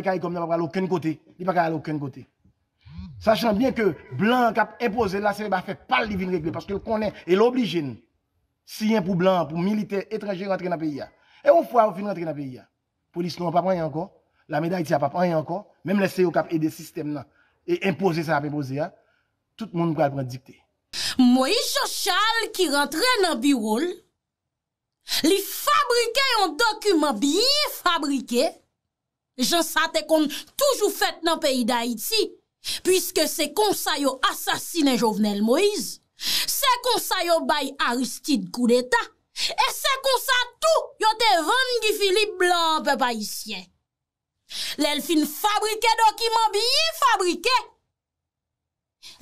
Il n'y comme n'a pas aller aucun côté. Il pas aller aucun côté. Sachant bien que blanc qui a imposé là, c'est pas fait pas le régler parce le connaît et l'oblige. Si un pour blanc, pour militaire étranger rentrer dans le pays. Et on fois au fin rentrer dans le pays. La police n'a pas pris encore. La médaille n'a pas pris encore. Même les CEO qui aidé le système là. Et imposer ça, imposer. Hein, tout le monde va prendre dicter. Moïse Charles qui rentrait dans le bureau, il fabriquait un document bien fabriqué. Jan sa te kon toujou fet nan peyi da iti, pwiske se konsa yo asasine Jovenel Moïse, se konsa yo bay Aristide Goudeta, e se konsa tou yo te ven Gifilip Blanpe Bayissien. Lèl fin fabrike do ki mambi yi fabrike,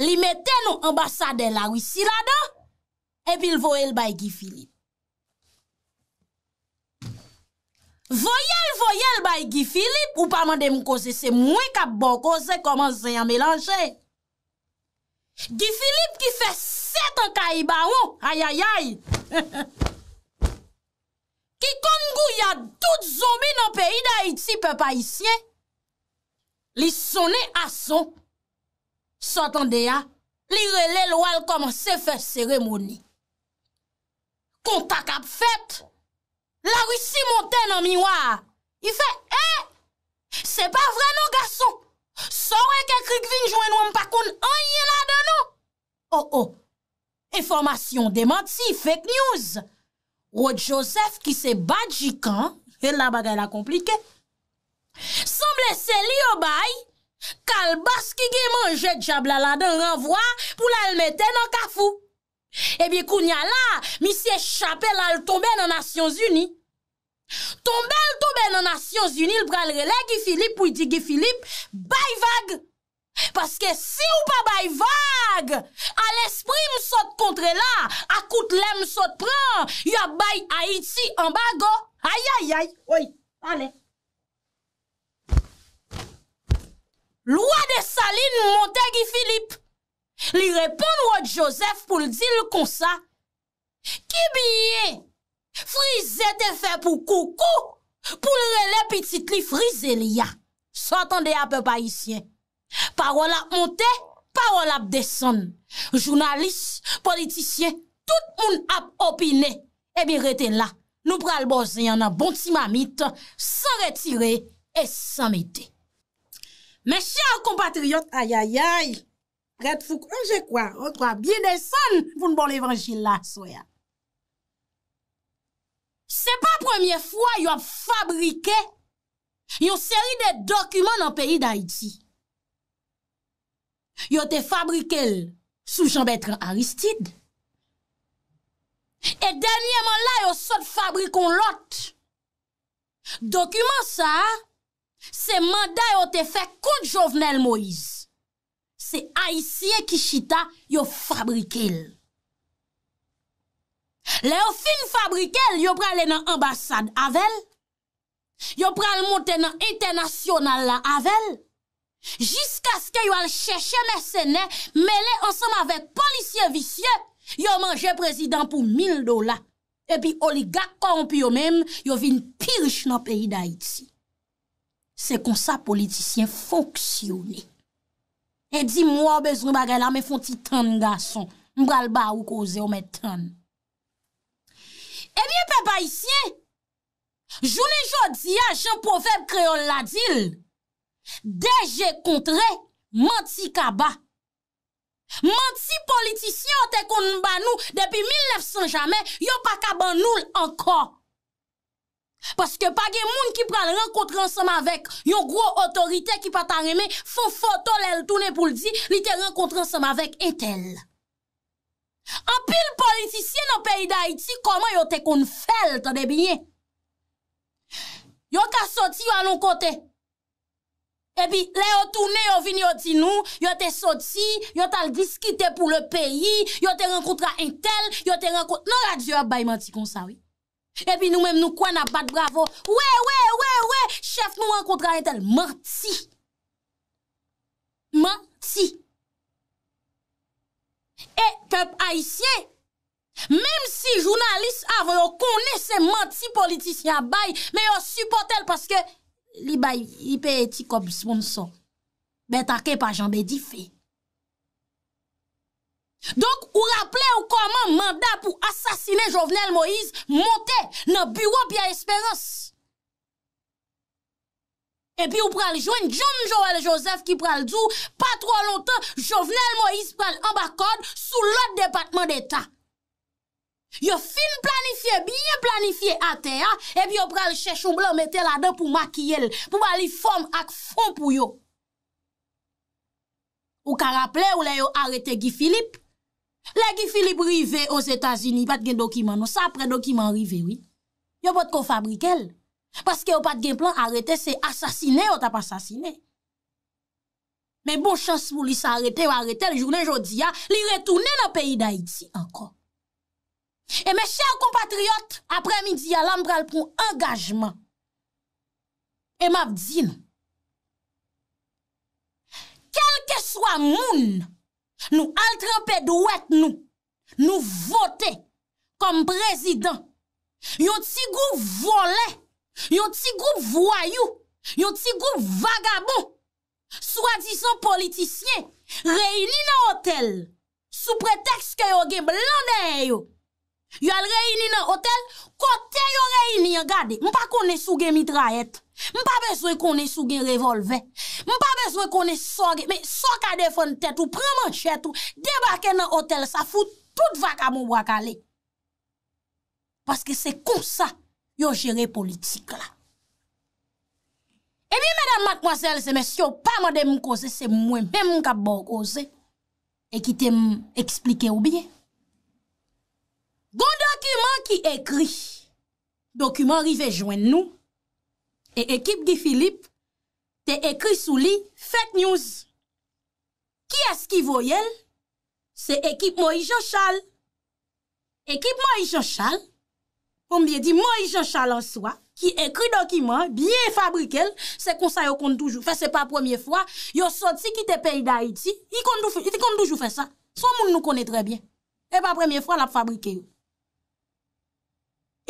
li mette nou ambasade la wisi la dan, epil vo el bay Gifilip. Voyel voyel bay Gifilip ou pa mande m kose se mwen kap bon kose koman se yon melanje. Gifilip ki fe set an ka i ba ou, ayayay. Ki kon gou yad tout zomi nan peyi da iti pe pa isye. Li sone ason, sotan deya, li relel wal koman se fe seremoni. Kontak ap fet. La wisi monten an miwa. I fe, e, eh, se pa vre nou gason. So re ke krik vin jwen wampakoun an ye la de nou. Oh oh, informasyon demansi, fake news. Rod Josef ki se badjikan, el la bagay la komplike. Semble se li obay, kal bas ki ge manje djabla la den ravwa pou la lmete nan kafou. Ebi eh koun ya la, misye chapel al tombe nanasyons uni Tombe al tombe nanasyons uni, l pral rele gifilip widi gifilip Bay vag Paske si ou pa bay vag Al espri msot kontre la, akout lem msot pran Ya bay Haiti ambago Aya ya ya, oi, ale Lwa de sali nou monte Li repon wot Josef pou l di l konsa. Ki biye? Frize de fe pou koukou. Pou l rele pitit li frize li ya. Sotande ap pa isye. Parol ap monte, parol ap desen. Jounalis, politisye, tout moun ap opine. Ebi rete la. Nou pral boze yon an bon ti mamite. San retire, e san mete. Me chan kompatriot ayayayi. Gat fuk, anje kwa, anje kwa, biye de san, voun bon evanjil la, soya. Se pa premier fwa, yo ap fabrike, yo seri de dokumen an peyi da iti. Yo te fabrike, yo te fabrike, sou chanbetre Aristide. E denyeman la, yo sot fabrike on lot. Dokumen sa, se manda yo te fek kout jovenel Moïse. se Aisyen Kishita yo fabrike el. Le yo fin fabrike el, yo pral en an ambasad avel, yo pral monten an internasyonal la avel, jisk aske yo al chèche mè sène, mèle ansèm avè polisyen visye, yo manje prezidant pou mil dola, epi oliga komp yo mèm, yo vin pirish nan peyi da Aïti. Se konsa politisyen foksyouni, E di mwa ou bezrou bagay la me fon ti tan nga son, mgal ba ou koze ou me tan. Ebyen pepa isye, jouni jodi a jen pofèb kreol la dil, deje kontre manti kaba. Manti politisyon te kon banou depi 1900 jame, yon pa kabanoul anko. Paske pa gen moun ki pran renkotran seman vek, yon gro otorite ki patan reme, fon foto lè l'tounen pou l'di, li te renkotran seman vek entel. An pil politisyen an peyi da iti, koman yo te kon fel, tade bine? Yo ka soti yo an loun kote. Ebi, lè yon tounen, yon vin yon tinou, yo te soti, yo tal diskite pou lè peyi, yo te renkotran entel, yo te renkotran... Non, nan la diyo ap bayman ti konsa wey? E pi nou menm nou kwa na bat bravo. Ouè, ouè, ouè, ouè, ouè, chèf nou an kontra yon tel manti. Manti. E pep a isye, menm si jounalist avon yo konese manti politisyan bay, men yo support el paske li bay lipe eti kob sponsor. Be takè pa janbe di fey. Donk, ou rappele ou koman mandat pou asasine Jovenel Moïse monte nan bureau Pia Esperos. E pi ou pral joen John Joël Joseph ki pral djou, pa tro lontan Jovenel Moïse pral ambakod sou lot departman deta. Yo film planifiye, biye planifiye a teya, e pi yo pral chèchoum blan mette la den pou makiyel, pou bali fom ak fom pou yo. Ou ka rappele ou le yo arete Guy Philippe, Lè ki filib rive o Zetazini pat gen dokiman nou, sa apre dokiman rive wè. Yo pat kon fabrike lè. Paske yo pat gen plan arete se asasine ou tap asasine. Mè bon chans pou li sa arete ou arete lè jounen jodi a, li retoune nan peyi da iti anko. E mè chèr kompatriot, apre midi a, lam pral pou angajman. E mè avd zin. Kèl ke swa moun... Nous altrempé douette nous. Nous voter comme président. Yon petit groupe volé, yon petit groupe voyou, yon petit groupe vagabond, soi-disant politicien, réunis dans hôtel sous prétexte que yon gen blandé yo. Yon réuni dans hôtel, côté yon réunis, regardez, pas connait sous gen mitraillette. M pa bezwe konen sou gen revolve. M pa bezwe konen son gen, men son ka defon tet ou, prenman chet ou, debake nan hotel sa, foute tout vak a mou wak ale. Paske se kou sa, yo jere politik la. E mi, mèdam matmoazel, se mèsyo, pa mède mou koze, se mwen mèm mou ka bòk oze, e ki te mou eksplike ou bie. Gon dokumen ki ekri, dokumen rive jwen nou, Et l'équipe de Philippe, te écrit sous lit fake news. Qui est-ce qui elle C'est l'équipe Moïse Jean-Charles. Équipe Moïse Jean-Charles. Comme bien dit Moïse Jean-Charles en soi, qui écrit document, bien fabriqué, c'est comme ça qu'on compte toujours Ce c'est pas la première fois. Yo sorti qui te pays d'Haïti, il compte toujours faire ça. Son monde nous connaît très bien. Et pas la première fois, la fabriquer. fabriqué.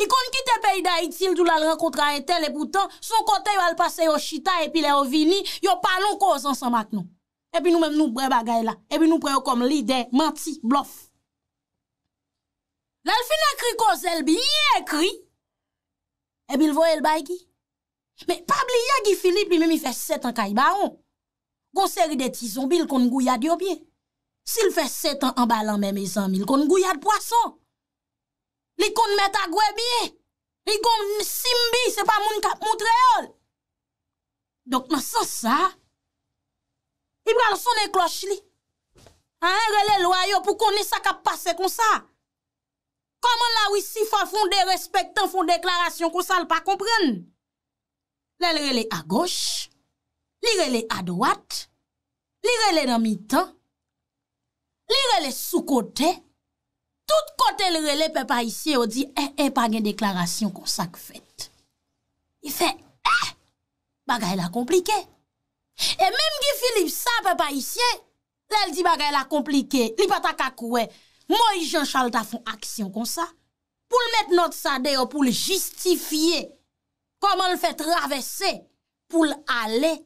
I kon kit e pey da itil dou lal renkontra e tel e boutan, son kote yo al pase yo chita epi le yo vini, yo palon ko os ansan maknon. Epi nou menm nou bre bagay la, epi nou pre yo kom lider, manti, blof. Lal fin ekri ko zel bi, yi ekri, epi l vo el bay gi. Me, pabli yagi Filipi mimi fe set an kay baon. Gon seri de tizon bi, l kon gouyad yo bie. Si l fe set an an balan mè me zan, mi l kon gouyad poason. li kon met a gwe biye, li kon simbi, se pa moun kap moun treyol. Dok nan sa sa, li bran son e kloch li, a en rele lwa yo pou koni sa kap pase kon sa. Koman la wisi fan foun de respektan, foun deklarasyon kon sa l pa kompren. Le rele a goch, li rele a dwat, li rele dami tan, li rele sou kote, Tout kote l rele pe pa isye ou di e e pa gen deklarasyon kon sak fèt. I fè e, eh, bagay la komplike. E menm gi Filip sa pe pa isye, lè l di bagay la komplike, li pata kakouè. Mo yi Jean-Charles ta fon aksyon kon sa pou l met not sa deyo pou l justifiye koman l fèt ravesse pou l alè.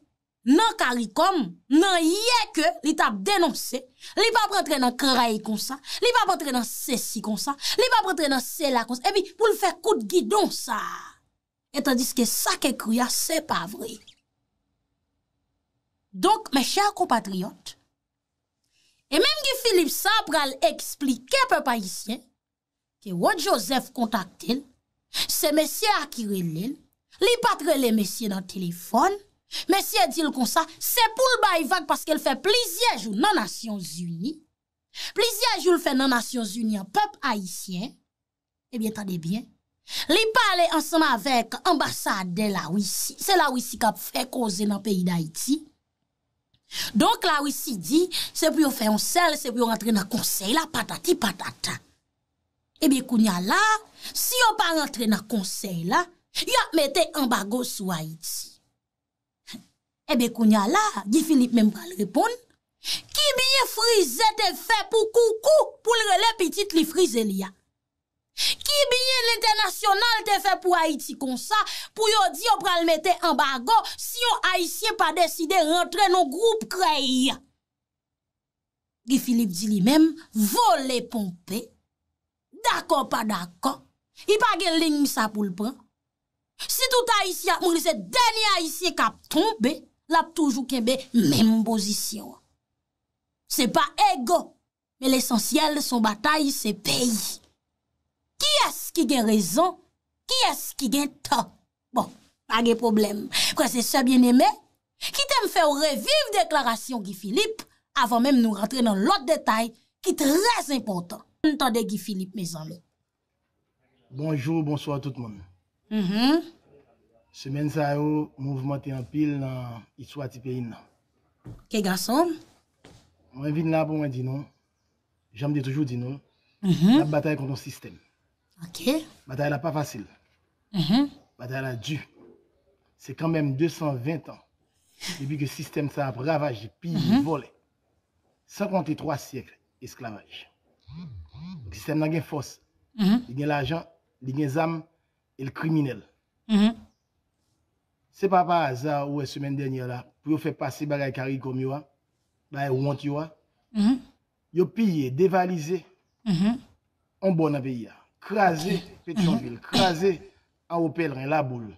nan karikom, nan yeke li tap denonse, li pa prentre nan krai konsa, li pa prentre nan sesi konsa, li pa prentre nan sela konsa, epi pou l fè kout gidon sa. Etan diske sa ke kriya, se pa vre. Donk, me chè a kompatriyot, e menm ki Filip Sabral explike pe pa isyen, ki wot Josef kontakten, se mesye akirelin, li patre le mesye nan telefon, Mè si yè dil kon sa, se pou l bay vag paske l fè plizyej ou nanasyon zuni. Plizyej ou l fè nanasyon zuni an pep ayisyen. Ebyen eh tan debyen, li pale ansan avèk ambasade la wisi. Se la wisi kap fè koze nan peyi d'Aiti. Donk la wisi di, se pou yon fè yon sel, se pou yon rentre nan konsey la patati patata. Ebyen eh kounya la, si yon pa rentre nan konsey la, yon mette ambago sou Aiti. Ebe eh konya la, Gifilip menm pral repon, ki biye frize te fe pou kou kou pou lrele pitit li frize li ya? Ki biye l'internasyonal te fe pou Haiti kon sa, pou yo di yo pral mette en bago si yon Haitien pa deside rentre nou groupe krey ya? Gifilip di li menm, vol le pompe, dako pa dako, i pa gen lign misa pou lpran, si tout Haitien mouni se denye Haitien kap tombe, l'a toujours kembe même position. C'est pas ego, mais l'essentiel son bataille c'est pays. Qui est-ce qui a raison? Qui est-ce qui a temps? Bon, pas de problème. Quoi c'est ça bien-aimé? Qui t'aime faire revivre déclaration Guy Philippe avant même nous rentrer dans l'autre détail qui est très important. Entendez Guy Philippe mes amis. Bonjour, bonsoir tout le monde. -hmm semaine ça le mouvement en pile dans histoire du pays garçon? Quel garçon venu venu là pour me dire non. J'aime toujours dire non. Mhm. La bataille contre le système. OK. Bataille n'est pas facile. Mhm. La Bataille a dû. C'est quand même 220 ans depuis que le système ça a ravagé puis mhm. volé. 53 siècles esclavage. Le système n'a gain force. Il y a l'argent, il y a les âmes et le criminel c'est pas par hasard ou la semaine dernière là, pour faire passer bagay carrières comme yo, bagay want yo, mm -hmm. yo pillé, dévalisé, -hmm. en bon pays, crasé Pétionville, mhm. crasé à au pèlerin la boule.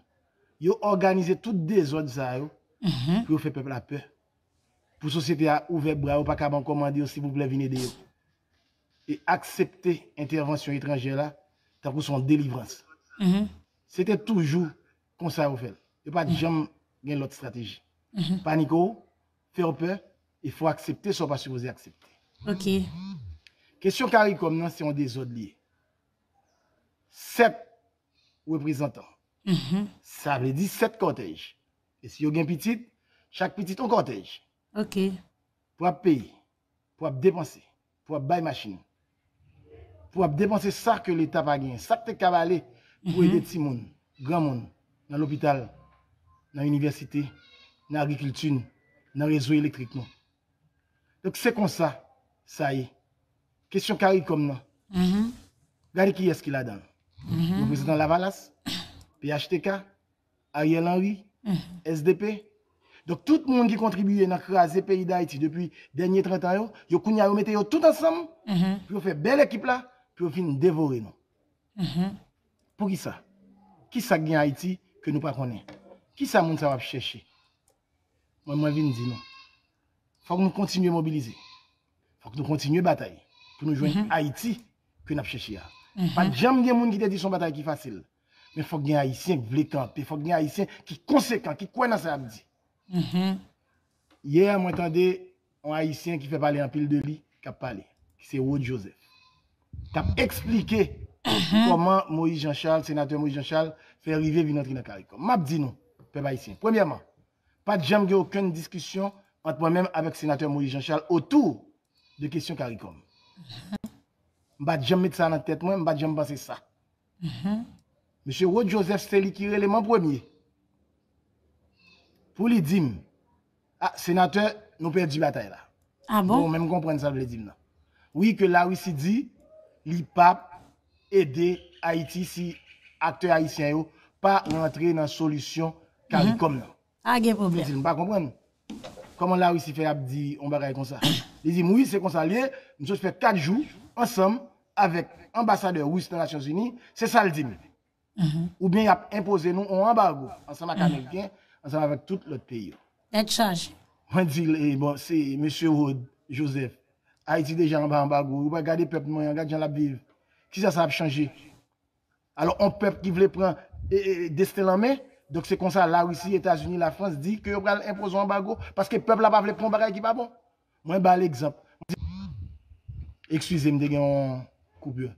Yo organisé toutes des autres ça yo, mhm. pour faire peuple la peur. Pour société a ouvert bras ou pas qu'à commander s'il vous plaît venez de yo. Et accepter intervention étrangère là, tant pour son délivrance. -hmm. C'était toujours comme ça au fait ne mhm. pas jambes, une l'autre stratégie. Pas Panico, faire peur, il faut accepter, ce soit pas supposé accepter. Ok. Question CARICOM, non, c'est un désordre lié. Sept représentants. Mhm. Ça veut dire sept cortèges. Et si vous avez un petit, chaque petit un cortège. Ok. Pour payer, pour dépenser, pour bailler machine, pour dépenser ça que l'État va pas gagné, ça que tu pour mhm. aider les petits monde, grands dans l'hôpital, dans l'université, dans l'agriculture, dans le réseau électrique. Donc c'est comme ça, ça y est. Question carré comme non. Mm-hmm. Regardez qui est-ce qu'il a dans. Mm-hmm. Le président Lavalas, PHTK, Ariel Henry, mm-hmm. SDP. Donc tout le monde qui contribue dans le pays d'Haïti depuis les derniers 30 ans, yo kounya yo tout ensemble, puis on fait belle équipe là, puis on dévorer nous. Pour qui ça Qui ça gagne Haïti que nous ne connaissons pas qui ça, mon ça va chercher Moi, moi, me dis non. faut que nous continuions à mobiliser. faut que nous continuions à bataille pour nous joindre mm -hmm. Haïti que nous cherchions. Mm Pas de gens monde qui dit son bataille qui facile. Mais il faut que des Haïtiens veulent camper. Il faut que des Haïtiens qui conséquent, conséquents, qui croient dans ça. Mm -hmm. Hier, moi, j'entendais un Haïtien qui fait parler en pile de lit, qui a parlé, qui c'est Wood Joseph. Qui a expliqué mhm. comment Moïse Jean-Charles, sénateur Moïse Jean-Charles, fait arriver une entrée dans CARICOM. M'a dit non. Premièrement, pas de jamais aucune discussion entre moi-même avec le sénateur Maurice Jean-Charles autour de questions CARICOM. Je ne vais mhm. jamais mettre ça dans la tête, je ne vais jamais penser ça. Mhm. Monsieur Rod Joseph Stelly, qui est l'élément premier. Pour lui dire, ah, sénateur, nous perdons la bataille là. Ah bon? même comprendre ça, le dire Oui, que la Russie dit, l'IPAP aider Haïti si acteurs haïtiens pas rentrer dans la solution Mhm. là. Ah, il a problème. Je ne comprends pas. Comment la Russie fait dire on va comme ça mhm. Il dit oui, c'est comme ça. Nous fait quatre jours ensemble avec l'ambassadeur russe des Nations Unies. C'est ça le dit. Mhm. Ou bien il a imposé nous un embargo ensemble avec les Américains, ensemble avec tout le pays. D'être chargé. On dit, eh, bon, c'est M. Wood, Joseph. Haïti déjà en bas en bas, vous regardez le peuple, regardez gens la vivre. Qui ça, ça a changé? Alors, un peuple qui voulait prendre eh, eh, destin en main, Donk se konsa la wisi, Etas Unis, la Frans, di ke yo pral impoz wang bago paske pep la pa vle prong bagay ki pa bon. Mwen ba l'exemple. Ekswize, mwen de gen koubou.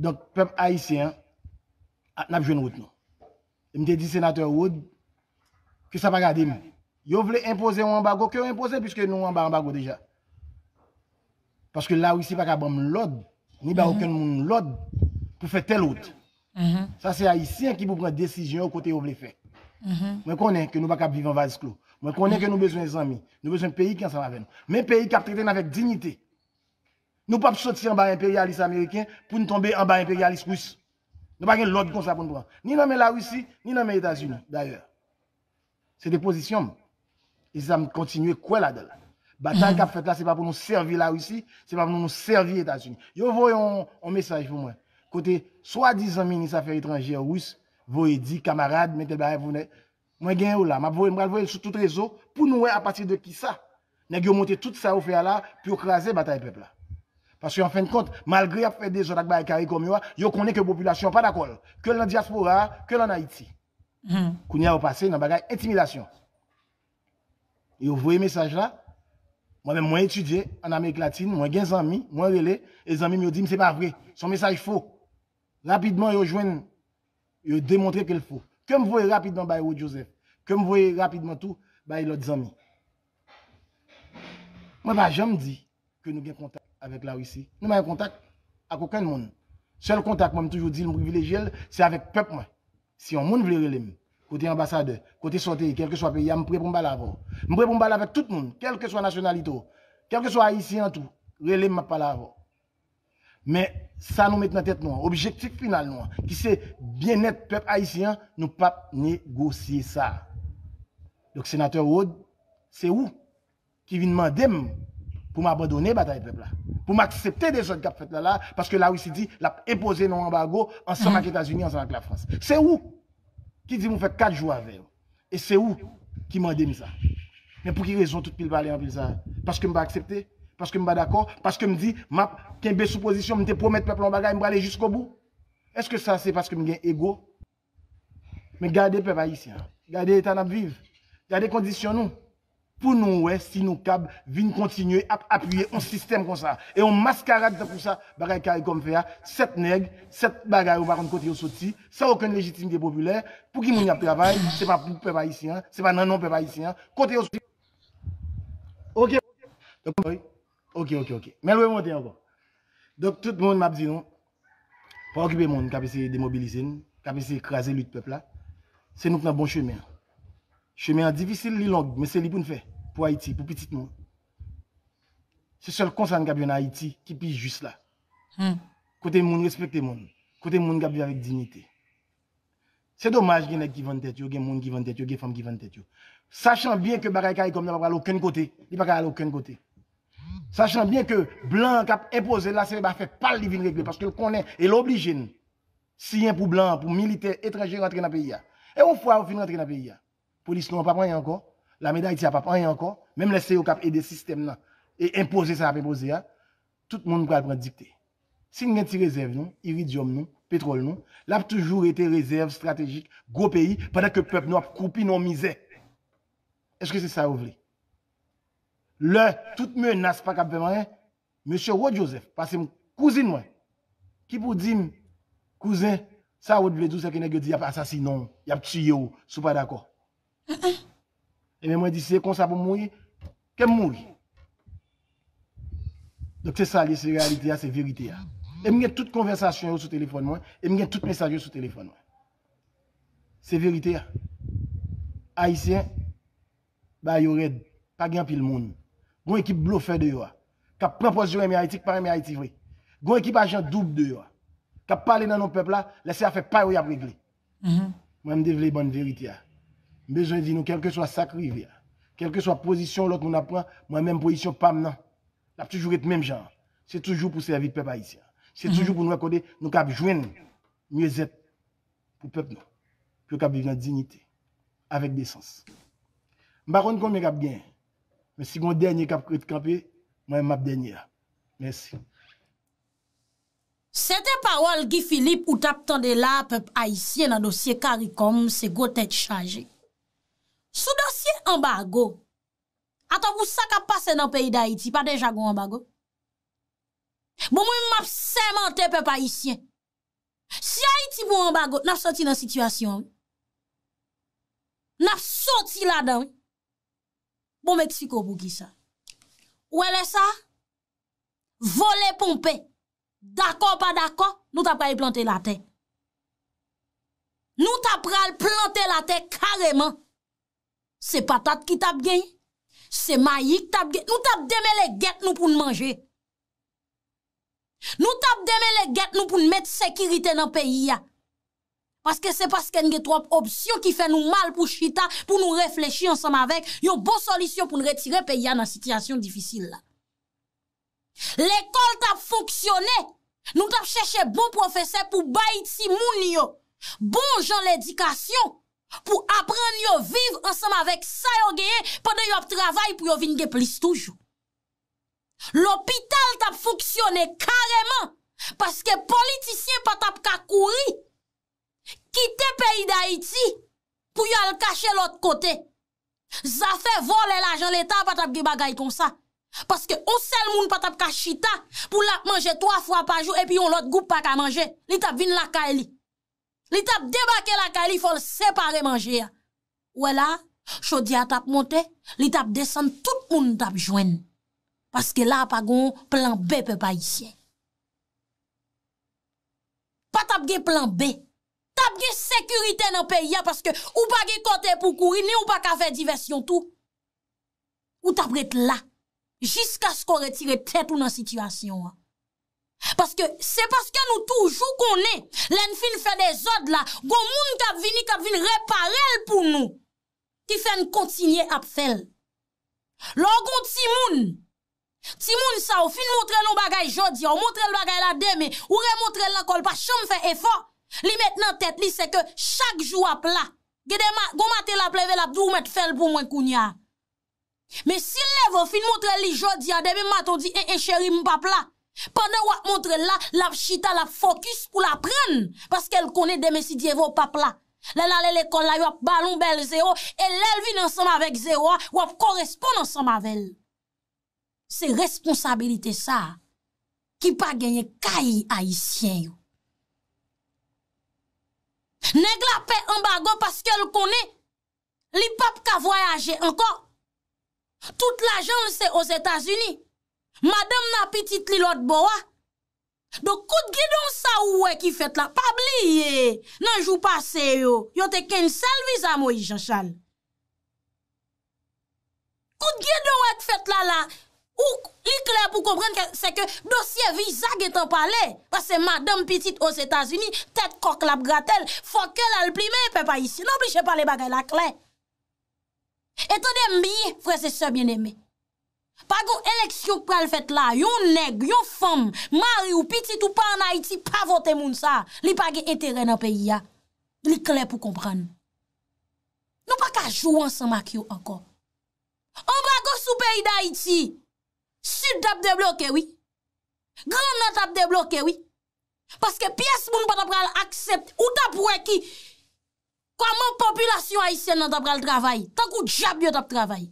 Donk pep Aisyen, at nap jwen wot nou. Mwen de di senatè wot, kè sa pa gade mwen? Yo vle impozè wang bago, kè wang impozè? Piske nou wang bago deja. Paske la wisi pa ka bram lòd, ni ba wakè nou lòd pou fè tel wòd. Mhm. Ça, c'est Haïtien qui vous prend décision au côté où vous voulez faire. Mhm. je connais que nous ne pouvons pas vivre en vase clos. je connais que nous avons besoin d'amis. Nous avons besoin de pays qui ensemble avec nous. Mais pays qui a traité avec dignité. Nous ne pouvons pas sortir en bas impérialiste américain pour nous tomber en bas impérialiste russe. Nous n'avons pas l'ordre comme ça pour nous prendre. Ni dans la Russie, ni dans les États-Unis, d'ailleurs. C'est des positions. ils ont continué quoi là-dedans. Bataille mhm. qu'a faite là, ce n'est pas pour nous servir la Russie, ce n'est pas pour nous servir les États-Unis. vous voyez un message pour moi côté soi-disant ministre affaires étrangères russe, vous dit camarade, mettez le vous moi gagne ou là, m'a voyer m'a voyer sur tout réseau pour nous à partir de qui ça. Vous yo monter tout ça au fait là pour craser bataille peuple là. Parce qu'en fin de compte, malgré a fait des zones avec carré comme yo, yo connaît que population pas d'accord, que la diaspora, que en Haïti. Vous hmm. Kounia au passé dans bagaille intimidation. Yo voyez message là, moi-même, moi étudié en Amérique latine, moi j'ai des amis, moi relais, et les amis me disent, c'est pas vrai, son message faux. Rapidement, ils ont yo démontrer qu'il faut. Que me voyez rapidement, bah, Joseph. Que me voyez rapidement tout, bah, l'autre ami. Moi, bah, jamais dit que nous avons contact avec la Russie. Nous n'avons contact avec aucun monde. Seul contact, moi, toujours dit, le privilégié, c'est avec le peuple. Si un monde veut le côté ambassadeur, côté santé, quel que soit le pays, je suis prêt pour me parler Je ne prêt pour me parler avec tout le monde, quel que soit la nationalité, quel que soit haïtien, tout. Relève, pas parle avant Men sa nou met nan tet nou an, objektik final nou an, ki se bienet pep haisyen nou pap negosye sa. Lòk senateur Oud, se ou ki vin mandem pou m'abandonne batay pep la, pou m'aksepte non de zot kap fet la la, paske la wisi di la epose nou an bago ansan ak Etasuni, ansan ak la Frans. Se ou ki di moun fet kat jou avè, e se ou ki mandem sa. Men pou ki rezon tout pil balè an pil sa, paske mba aksepte? Parce que je ne suis pas d'accord. Parce que je me dis, je suis position, je te promets peuple en bagarre, je vais aller jusqu'au bout. Est-ce que ça, c'est parce que je suis égo? Mais gardez peuple haïtien. Gardez l'état de vivre. Gardez conditions Pour nous, ouais, si nous câbles, continuer à appuyer un système comme ça. Et on mascarade pour ça, bagay carré comme fait, hein. sept nègres, sept bagailles on par côté au sorti, sans aucune légitimité populaire, pour qui moun y a travail, c'est pas pour peuple haïtien, c'est pas non non peuple haïtien, côté au Ok. Donc, oui. Ok, ok, ok. Mais le monter encore. Donc tout le monde m'a dit non. pour occuper le monde, qui a démobiliser nous, qui a le peuple là. C'est nous qui avons bon chemin. Chemin difficile, long, mais c'est lui pour nous faire. Pour Haïti, pour petit monde. C'est seul conseil qui en Haïti qui pige juste là. Hmm. Côté monde respecter monde. Côté monde qui avec dignité. C'est dommage qu'il y ait qui vendent tête, il y a des gens qui vendent tête, y des femmes qui vendent tête. Sachant bien que les comme ne pas aller aucun côté, il va pas aller aucun côté. Sachan bien ke blan kap impose la sebe pa fe pal li vin regle. Paske konen el oblige nou. Si yon pou blan pou milite etranje rentre na peyi ya. E ou fwa ou fin rentre na peyi ya? Polis nou an pa panye anko. La meda iti an pa panye anko. Mem lese yo kap ede sistem nan. E impose sa ap impose ya. Tout moun mou pral pran dikte. Si yon gen ti rezerv nou, iridium nou, petrol nou. La pou toujou rete rezerv strategik. Gwo peyi padak ke pep nou ap koupi nou mize. Eske se sa ouvri? Le, toute menace pas qu'à rien. Monsieur Rod Joseph, parce que cousine moi, qui pour dire, cousin, ça vous devez tout ce que vous dit, il y a assassinat, il y a tué, je suis pas d'accord. Et même moi, je dis, c'est comme ça pour mourir, que mourir. Donc c'est ça, c'est réalité, c'est vérité. Hein. Et je toute conversation sur le téléphone, moi, et je tout message sur le téléphone. moi. C'est vérité. Hein. Haïtien, bah, il y aurait pas grand pile monde. Gon équipe bluffeur de yo. Qui pran position aimer Haïti, pas aimer Haïti Gon équipe agent double de yo. Qui parlé dans nos peuples là, laissez faire pas y a régler. Moi mhm. me la bonne vérité. Besoin dit nous quel que soit sacrivé Quel que soit position l'autre nous apprend, moi même position pas maintenant. L'a toujours être même genre. C'est toujours pour servir le peuple haïtien. C'est mhm. toujours pour nous accorder nous cap joindre mieux être pour le peuple nous. Pour cap vivre dignité avec décence. M'pa combien cap gagner Mwen si gwen denye kap kred kapi, mwen map denye a. Mwen bon, si. Sete parol gi Filip ou tap tande la pep Aisyen nan dosye karikom se go tèt chaje. Sou dosye ambago, ato pou sa kap pase nan peyi da Haiti, pa deja gwen ambago. Bou mwen map seman te pep Aisyen. Si Haiti bou ambago, nap soti nan situasyon. Nap soti la dan. Bon mèk psiko pou ki sa. Ouè lè sa? Volè pou mpè. Dakon pa dakon, nou tap pral plantè la tè. Nou tap pral plantè la tè kareman. Se patat ki tap gen, se mayik tap gen. Nou tap demè le get nou pou nmanje. Nou tap demè le get nou pou nmet sekirite nan peyi ya. Parce que c'est parce qu'il y a trop options qui fait nous mal pour chita, pour nous réfléchir ensemble avec une bonne solution pour nous retirer pays dans situation difficile. L'école t'a fonctionné. Nous t'a cherché bon professeur pour baïti moun Bon gens l'éducation pour apprendre à vivre ensemble avec ça yo gagné pendant yo travail pour yo venir plus toujours. L'hôpital t'a fonctionné carrément parce que politicien pas t'a courir Kite peyi da iti pou yon l kache l ot kote. Za fe vole la jan l eta patap ge bagay kon sa. Paske ou sel moun patap kache ita pou l ap manje 3 fwa pa jou e pi yon l ot goup pa ka manje. Li tap vin la ka e li. Li tap debake la ka e li fol separe manje ya. Ou e la, chodi a tap monte, li tap desen tout moun tap jwen. Paske la ap agon plan B pe pa iti. Patap ge plan B. tap ge sekurite nan pe ya, paske ou pa ge kote pou kouri, ni ou pa ka fe diversyon tou, ou tap rete la, jiska sko re tire tete ou nan sityasyon. Paske, se paske nou toujou konen, len fin fe de zod la, goun moun kap vini, kap vini reparel pou nou, ki fen kontinye ap fel. Lò goun ti moun, ti moun sa, ou fin motre nou bagay jodi, ou motre l bagay la deme, ou remotre l lakol, pa chan fe efan, Li met nan tête, li se ke chaque jou ap la. Gede ma, gomate la pleve la pou met fel pou mwen kounya. Mais si lève fin montre li jodi a deme maton di e eh, e eh, chéri mpap la. Pendant wap montre la, la chita la focus pou la pren. parce qu'elle connaît deme si dievo pap la. Lè la lè l'ekol la yo ballon balon bel zéro. E lèl vin ensemble avec zéro wap hein. ensemble avec elle. Se responsabilite sa Qui pa genye caï haïtien. yo. Neg la pe yon bagon paske yon konen, li pap ka voyaje ankon. Tout la joun se os Etats-Unis, madame napitit li lot bowa. Do kout ge don sa ou wek yon fet la, pap li ye, nan jou pase yo, yo te ken sel viz a mo yon chan. Kout ge don wek fet la la. Ou, li kler pou komprenn se ke dosye vizag etan pale, bas se madame pitit ou s'Etats-Unis, tet kok lap gratel, fok el al plime, pe pa isi. N'oblije pale bagay la klen. Etan dem biye, frese se bieneme. Pago eleksyon kwa l'fet la, yon neg, yon fom, mari ou pitit ou pa an Haiti, pa vote moun sa, li page enteren an peyi ya. Li kler pou komprenn. Nou pa ka jouan san mak yo anko. An bago sou peyi d'Haïti, Sud de débloqué, oui. Grand Nord débloqué, oui. Parce que pièce moun pas pral accepte ou tap wè qui comment population haïtienne tap pral travail, tant que diable yo tap travail.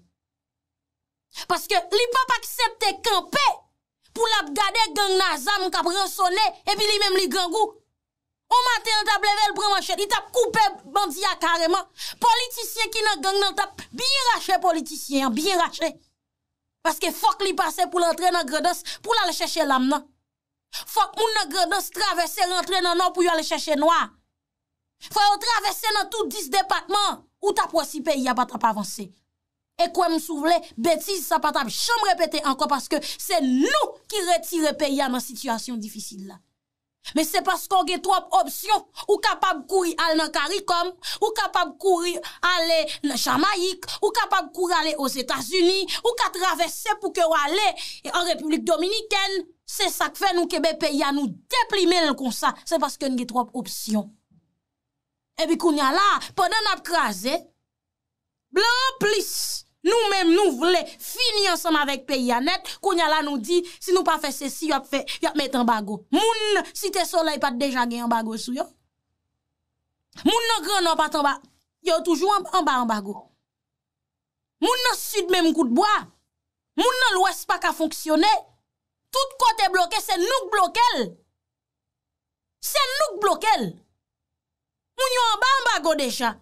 Parce que li pas accepte camper pour la garder gang Nazam k'ap rançonné et puis li même li grand goût. On matin le a level prend manchette, il t'a coupé bandit carrément. Politicien qui nan gang nan ta bien raché politicien, bien raché. Paske fok li pase pou l'entren nan Gredos pou la le chèche lam nan. Fok moun nan Gredos travesse l'entren nan nan pou yo alè chèche noua. Foy yo travesse nan tout dis depatman ou ta pwosi peyi ya batap avanse. E kwen m sou vle, betiz sa patap chan m repete anko paske se nou ki retire peyi ya nan situasyon difisil la. Men se pas kon gen trop opsyon, ou kapab kouy al nan karikom, ou kapab kouy al nan jamaik, ou kapab kouy al nan os Etats-Unis, ou kapab kouy al nan republik dominiken, se sak fe nou kebe pe ya nou deplime lè kon sa, se pas kon gen trop opsyon. Ebi koun yala, pwè nan apkaze, blan plis. Nou mèm nou vle, fini yon sèm avèk peyi anèt, konya la nou di, si nou pa fè sèsi, yop fè, yop mèt an bago. Moun, si te sole pat dejan gen an bago sou yon. Moun nan kren nan pat an bago, yon toujou an bago an bago. Moun nan sud mèm koutboa, moun nan lwèspak a fonksyonè, tout kote bloke, sè nouk bloke l. Sè nouk bloke l. Moun yon an bago an bago dejan.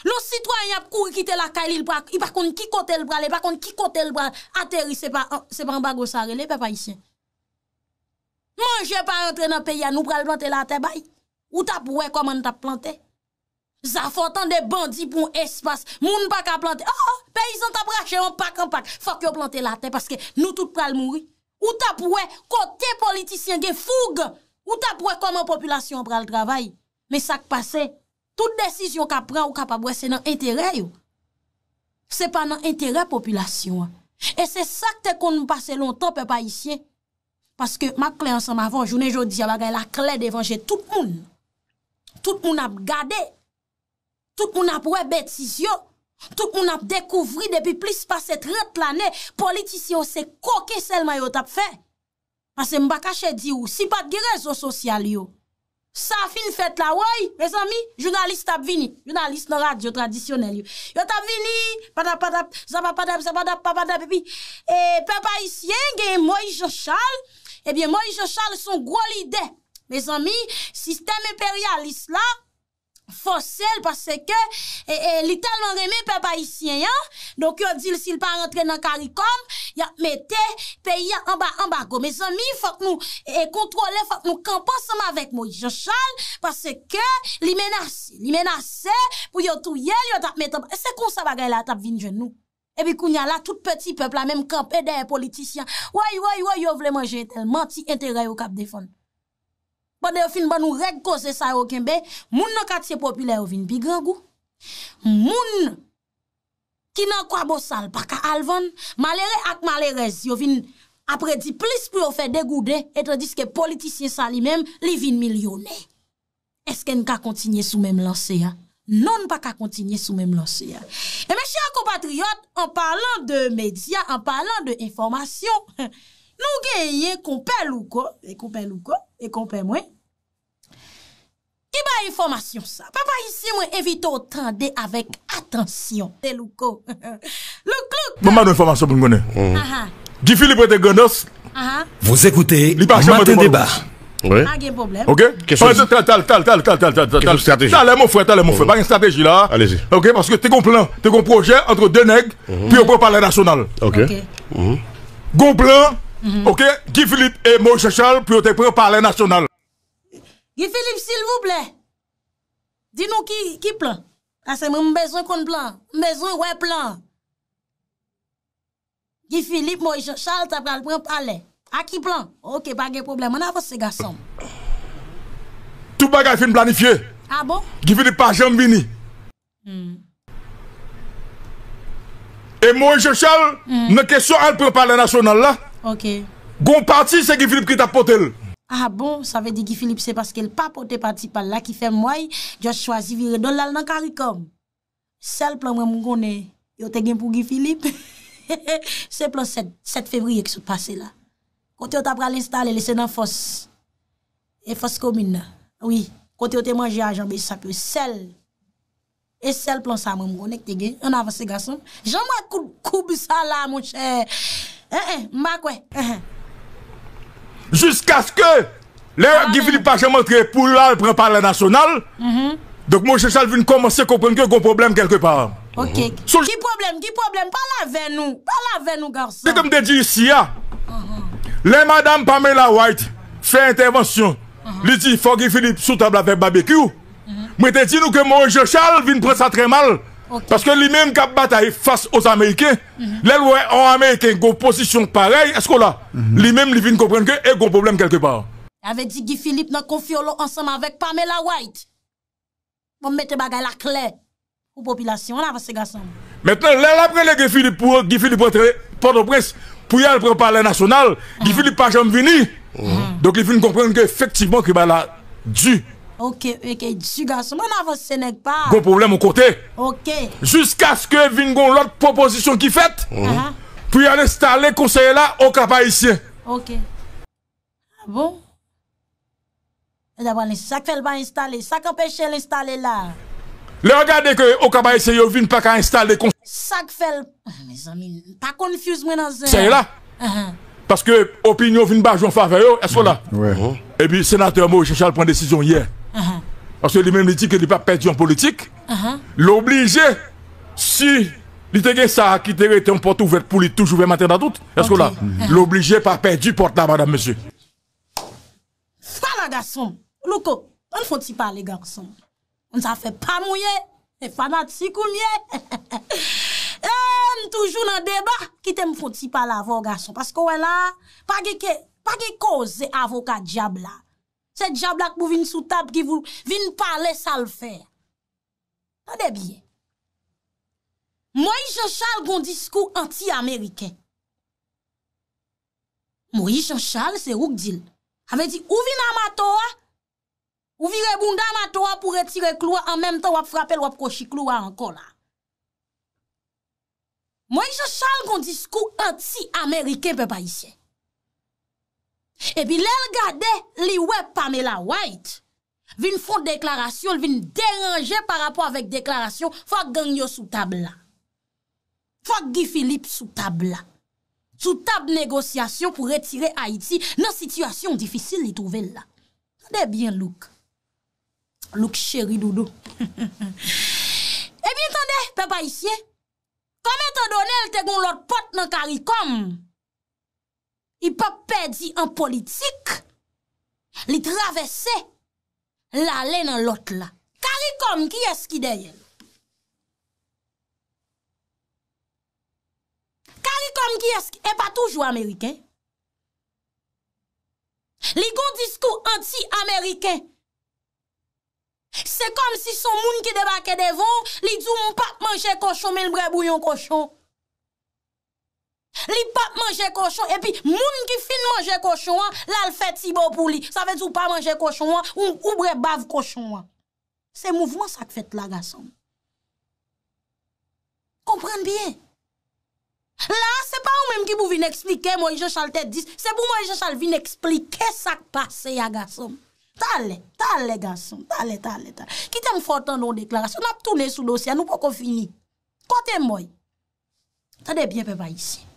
Lo sitwany ap kou ki te lakay li bakon ki kote l brale, bakon ki kote l brale, aterise pa an bago sa rele, pe pa isyen. Manje pa entre nan peya nou pral euh, plante la te bay, ou tap wè koman tap plante? Za fò tan de bandi pou espas, moun baka plante, oh oh, pe yon tap rache, an pak an pak, fò ki yo plante la te, paske nou tout pral mouri, ou tap wè kote politisyen gen foug, ou tap wè koman populasyon pral travay, me sak pasey. Tout desisyon ka pran ou ka pa bwese nan entere yo. Se pa nan entere popilasyon. E se sakte kon nou pase lontan pe pa isye. Paske ma kle ansan ma venjounen jodi ya bagay la kle devanje tout moun. Tout moun ap gade. Tout moun ap wè betisyon. Tout moun ap dekouvri depi plis pase tre planè. Politisyon se koke sel mayot ap fe. Ase mba kache di ou. Si pat gri rezo sosyal yo. ça fin fait la oui, mes amis. journalistes ap vini, journaliste dans radio traditionnel. yo. Yo tap vini, papa papa, papa papa papa papa, papa gen Moïse Charles, moi eh Moïse Charles son gros leader, Mes amis, système impérialiste, là forcé parce que et, eh, eh, tellement littéralement remé peuple haïtien hein? donc yo dit s'il pas rentrer dans caricom y a metté pays en bas en mes amis faut que nous et eh, contrôler faut que nous campons ensemble avec moi Jean Charles parce que li menace li menace pour yo touyer yo t'a mettre c'est comme ça bagaille là t'a venir nous et puis a là tout petit peuple la même campé des politiciens ouais ouais ouais yo veulent manger tellement intérêt au cap fond Bande yo fin ban nou reg kose sa yo kembe, moun nan katye popile yo vin pi grengou. Moun ki nan kwa bo sal pa ka alvan, malere ak malerezi yo vin apredi plis pou yo fe degoude, etan diske politisyen sa li men, li vin milyone. Eske n ka kontinye sou men lanse ya? Non pa ka kontinye sou men lanse ya. E men chan kompatriot, an parlant de media, an parlant de informasyon, Nou genye kompe louko, e louko, Qui information Papa ici avec attention. louko. Je Philippe Vous écoutez, matin débat. pas de problème. Ok? frère, Pas là. Allez-y. Ok? Parce que t'es un plan, t'es un projet entre deux nègres, mm-hmm. puis on parler national. Ok. Mm-hmm. Gon plan, Mhm. Ok, Gifilip e Moise Charles pou yo te pre-parle nasyonal. Gifilip, sil vou ple. Di nou ki plan? Ase mwen mbezon kon plan. Mbezon wè plan. Gifilip, Moise Charles te pre-parle. A ki plan? Ok, bagay problem. Mwen avos se gasom. Tou bagay fin planifiye. A ah bon? Gifilip pa jan vini. Hmm. E Moise Charles hmm. ne ke so al pre-parle nasyonal la. Ok. Gon parti, c'est Guy Philippe qui t'a porté. Ah bon, ça veut dire Guy Philippe, c'est parce qu'elle pas porté parti par là qui fait moi, j'ai choisi virer dans le dans CARICOM. celle plan moi mon connais, yo te gen pour Guy Philippe. c'est plan 7, février qui se passé là. Quand tu as pris l'installer, laisser dans force. Et force commune. Oui, quand tu as mangé à jambes ça peut seul. Et celle plan ça moi mon connais que on avance garçon. J'en m'a couper ça là mon cher. Eh, eh, eh, Jusqu'à ce que les qui ah, ben. Philippe par montrer pour là, prend par la nationale. Mm-hmm. Donc mon Géchal vient commencer à comprendre qu'il y a un problème quelque part. Ok. Mm-hmm. Qui problème, qui problème Parle avec nous, Parle avec nous, garçon. C'est comme te dit ici, ah. uh-huh. les madame Pamela White fait intervention. Uh-huh. Il dit, faut Guy Philippe sous table avec barbecue. Mm-hmm. Mais te dis nous que mon Charles vient prendre ça très mal. Parce que lui-même qui a bataillé face aux Américains, mhm. les lois en Américain une position pareille, est-ce que là, mhm. lui-même, il vient comprendre qu'il y a un problème quelque part. Avait dit que Philippe dans confié ensemble avec Pamela White. Pour mettre la clé pour la population là, parce que garçon. Maintenant, là, après Guy Philippe pour Guy Philippe entrer Port-au-Prince pour y aller prendre parler national, Guy mhm. Philippe pas jamais venu. Donc, il vient comprendre qu'effectivement, que bah là, dû Ok, ok, garçon, mon avance n'est pas. Gros problème au côté. Ok. Jusqu'à ce que vingon l'autre proposition qui faite. Mm -hmm. Puis aller installer conseiller là au cap haïtien. Ok. Ah bon? D'abord, sacs fait pas installer, ça empêche l'installer là. Le regardez que au cap haïtien yo vinn pas qu'à installer conseiller. Ça fait ah, mes amis, pas confuse moi dans C'est là. Uh-huh. Parce que opinion vient pas jouer en faveur, est-ce que là? Oui. Mhm. Et puis sénateur Moïse Charles prend décision hier. anse li men li di ke li pa pedi an politik l'oblije si li tege sa akitege te yon pote ouver pou li toujou ve maten da tout esko la, mm-hmm. l'oblije pa pedi pote la madame monsieur Fala gason loko, an foti pale gason an sa fe pa mouye e fana ti koumye e m toujou nan deba kite m foti pale avon gason pasko wè la, pa ge ke pa ge koze avoka diabla Se diablak pou vin sou tab ki vin pale, sa l fè. A de biye. Moi jen chal goun diskou anti-Ameriken. Moi jen chal se ouk dil. A ve di, ou vin amatoa, ou vin rebound amatoa pou retire kloa, an menm tan wap frapel wap koshikloa anko la. Moi jen chal goun diskou anti-Ameriken pe pa isye. Epi lè l gade, li wè Pamela White, vin foun deklarasyon, vin deranje par rapport avèk deklarasyon, fòk ganyo sou tab la. Fòk gifilip sou tab la. Sou tab negosyasyon pou retire Haiti, nan situasyon difisil li touvel la. Tande bien louk. Louk chéri doudou. Epi tande, pepa isye, kame te done l te goun lot pot nan karikom? i pa pedi an politik, li travesse la lè nan lot la. Kari kom ki eski deyen. Kari kom ki eski, e pa toujou Ameriken. Li go diskou anti-Ameriken. Se kom si son moun ki debake devon, li djou moun pap manje koshon, men lbrebou yon koshon. li pa manje koshon epi moun ki fin manje koshon la l fèt si bo pou li sa fèt ou pa manje koshon ou m koubre bav koshon se mouvman sa k fèt la gasom komprende bien la se pa ou menm ki pou vin eksplike moun je chal te dis se pou moun je chal vin eksplike sa k pase ya gasom tale tale gasom kite m fòr tan non deklarasyon ap tounen sou dosya nou po kon fini kote m boy ta debyen pe ba isi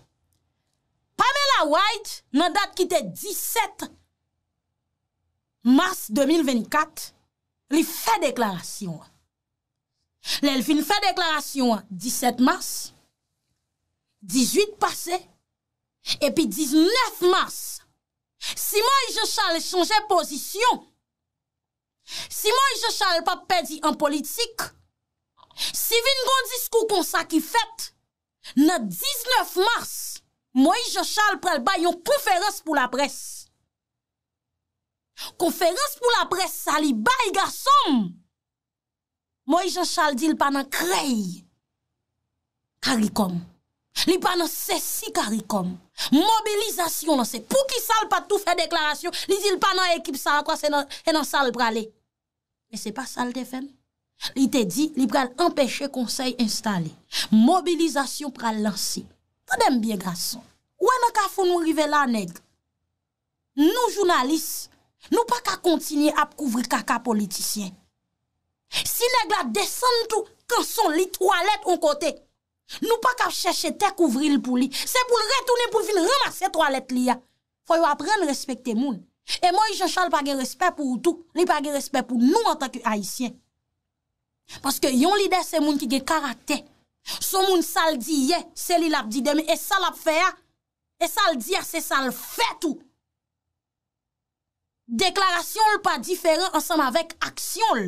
Pamela White nan dat ki te 17 mars 2024, li fe deklarasyon an. Le, li fin fe deklarasyon an, 17 mars, 18 pase, epi 19 mars. Si moi je chan le chanje pozisyon, si moi je chan le pa pedi an politik, si vin gondi skou kon sa ki fet, nan 19 mars, Mwen jen chal pral bay yon konferans pou la pres. Konferans pou la pres sa li bay gason. Mwen jen chal di l panan krey. Karikom. Li panan sesi karikom. Mobilizasyon lan se. Pou ki sal pa tou fe deklarasyon. Li di l panan ekip sa akwa se nan sal prale. Men se pa sal defen. Li te di li pral empèche konsey installe. Mobilizasyon pral lansi. Fè dem biye gason, wè e nan ka foun nou rive la neg? Nou jounalis, nou pa ka kontinye ap kouvri kaka politisyen. Si neg la desen tou, kanson li toalet an kote. Nou pa ka chèche te kouvri l pou li. Se pou l retounen pou vin remase toalet li ya. Foy wap ren respektè moun. E mou yon chal pa gen respekt pou ou tou, li pa gen respekt pou nou an taku haisyen. Paske yon lider se moun ki gen karate. Sou moun sal di ye, sel il ap di deme, e sal ap fe a, e sal di a se sal fe tou. Deklarasyon l pa diferan ansanm avek aksyon l.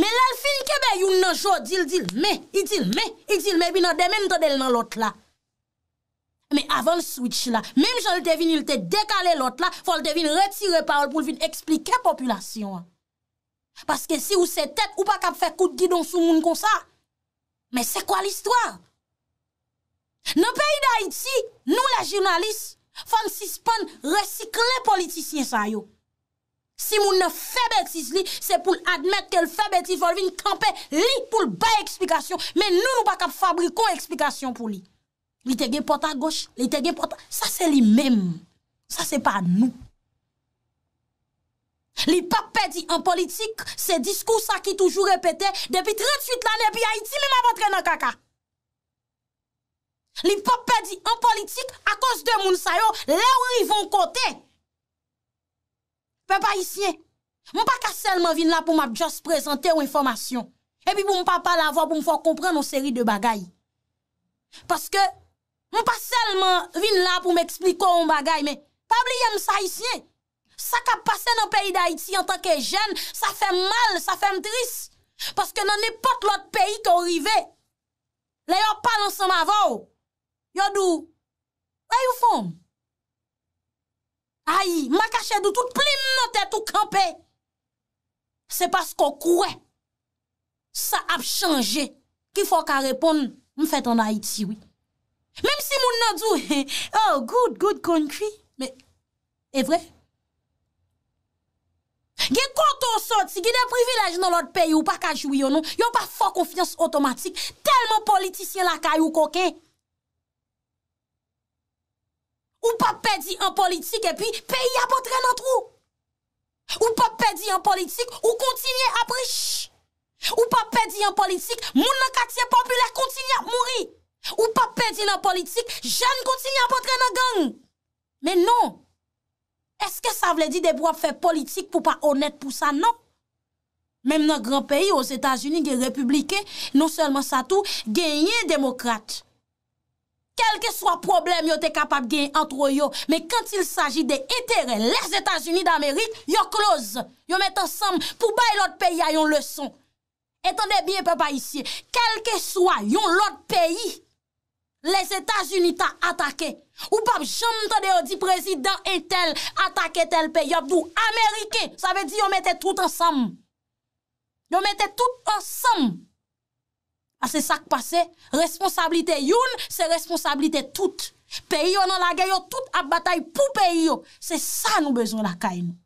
Me lal fin kebe yon nan jodil dil me, idil me, idil me binan demen tade l nan lot la. Me avan l switch la, menm jol te vin il te dekale lot la, fol te vin retire parol pou vin eksplike populasyon. Paske si ou se tep ou pa kap fe kout di don sou moun konsa. Mè se kwa l'histoire? Nè peyi d'Haïti, nou la jurnalist, fèn si spèn resikle politisyen sa yo. Si moun nè fè bètis li, se pou l'admèt ke l'fè bètis volvi n'kampè li pou l'bay eksplikasyon. Mè nou nou pa kap fabri kon eksplikasyon pou li. Li te gen pota goch, li te gen pota... Sa se li mèm. Sa se pa nou. Li pa pedi an politik, se diskou sa ki toujou repete, depi 38 lane pi Haiti mi ma vantre nan kaka. Li pa pedi an politik, a kos de moun sayo, le ou li von kote. Pe pa isye, moun pa ka selman vin la pou m ap jost prezante ou informasyon. E pi pou m pa pala vwa pou m fwa kompre moun seri de bagay. Paske, moun pa selman vin la pou m ekspliko m bagay, men, pa bli yon sa isye. Sa ka pase nan peyi d'Haïti an tanke jen, sa fe mal, sa fe mdris, paske nan ne pot l'ot peyi kon rive. Le yo palan san ma vò, yo dou, e yu fon? Ay, makache dou tout pli mnot et tout kampe. Se pas kon kouè, sa ap chanje, ki fò ka repon, m fèt an Haïti, wè. Mem si moun nan djou, oh, good, good country, me, e vref, Gen konton soti, gen den privilèj nan lòt peyi ou pa kajou yon nou, yon pa fò konfians otomatik, telman politisyen lakay ou koke. Ou pa pedi an politik epi, peyi apotre nan trou. Ou pa pedi an politik, ou kontinye apri, shhh. Ou pa pedi an politik, moun nan katye popüler kontinye apmouri. Ou pa pedi an politik, jen kontinye apotre nan gang. Men non. Est-ce que ça veut dire des pouvoir faire politique pour pas honnête pour ça non Même dans grand pays aux États-Unis, les républicains, non seulement ça tout, gagnent démocrates. Quel que soit problème, sont capables de gagner entre eux. mais quand il s'agit des intérêts les États-Unis d'Amérique, ils ont close, Ils mettent ensemble pour bailler l'autre pays à une leçon. Entendez bien papa ici, quel que soit l'autre pays, les États-Unis t'a attaqué. Ou pas jamais dit président tel attaquer tel pays, dou américain, ça veut dire on mettait tout ensemble. On mettait tout ensemble. Ah, c'est ça qui passe. Responsabilité youn, c'est responsabilité toute. Pays dans la guerre, toute à bataille pour pays. C'est ça nous besoin la caïne.